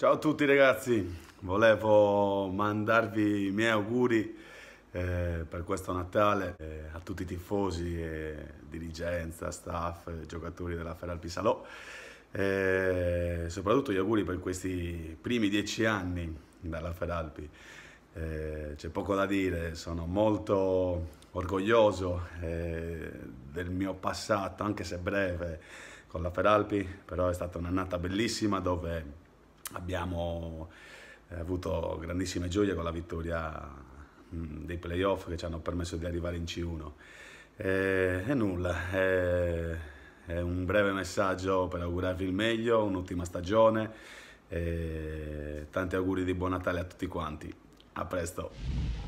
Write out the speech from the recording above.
Ciao a tutti ragazzi, volevo mandarvi i miei auguri eh, per questo Natale eh, a tutti i tifosi, eh, dirigenza, staff, giocatori della Feralpi Salò. Eh, soprattutto gli auguri per questi primi dieci anni dalla Feralpi. Eh, c'è poco da dire, sono molto orgoglioso eh, del mio passato, anche se breve, con la Feralpi, però è stata un'annata bellissima dove abbiamo eh, avuto grandissime gioie con la vittoria mm, dei playoff che ci hanno permesso di arrivare in C1. E, e nulla, è, è, un breve messaggio per augurarvi il meglio, un'ultima stagione, e eh, tanti auguri di buon Natale a tutti quanti. A presto!